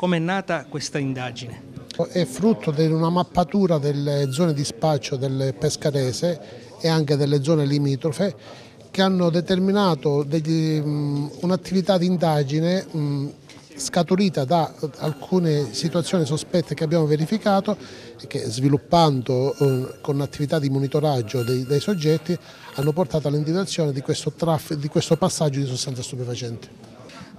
Come è nata questa indagine? È frutto di una mappatura delle zone di spaccio del Pescarese e anche delle zone limitrofe che hanno determinato un'attività di indagine scaturita da alcune situazioni sospette che abbiamo verificato e che sviluppando eh, con attività di monitoraggio dei, dei soggetti hanno portato all'individuazione di, di questo passaggio di sostanze stupefacenti.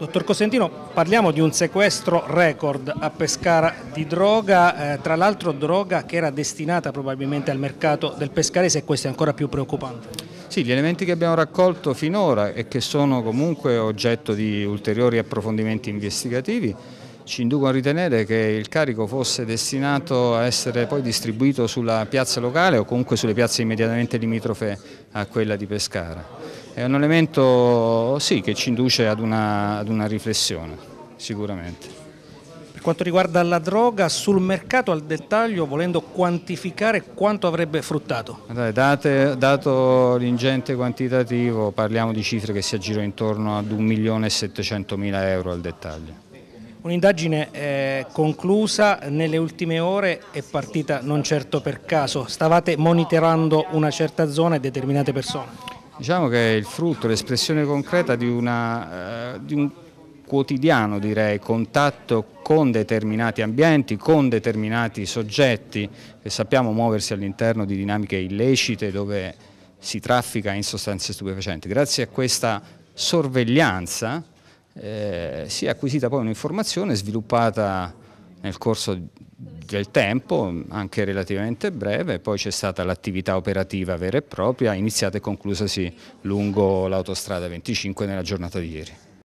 Dottor Cosentino, parliamo di un sequestro record a Pescara di droga, eh, tra l'altro droga che era destinata probabilmente al mercato del pescarese e questo è ancora più preoccupante. Sì, gli elementi che abbiamo raccolto finora e che sono comunque oggetto di ulteriori approfondimenti investigativi ci inducono a ritenere che il carico fosse destinato a essere poi distribuito sulla piazza locale o comunque sulle piazze immediatamente limitrofe a quella di Pescara. È un elemento sì, che ci induce ad una, ad una riflessione, sicuramente. Per quanto riguarda la droga, sul mercato al dettaglio, volendo quantificare quanto avrebbe fruttato? Date, dato l'ingente quantitativo, parliamo di cifre che si aggirano intorno ad 1.700.000 euro al dettaglio. Un'indagine eh, conclusa nelle ultime ore è partita non certo per caso, stavate monitorando una certa zona e determinate persone? Diciamo che è il frutto, l'espressione concreta di, una, eh, di un quotidiano direi, contatto con determinati ambienti, con determinati soggetti che sappiamo muoversi all'interno di dinamiche illecite dove si traffica in sostanze stupefacenti. Grazie a questa sorveglianza eh, si è acquisita poi un'informazione sviluppata nel corso del tempo, anche relativamente breve, poi c'è stata l'attività operativa vera e propria, iniziata e conclusasi lungo l'autostrada 25 nella giornata di ieri.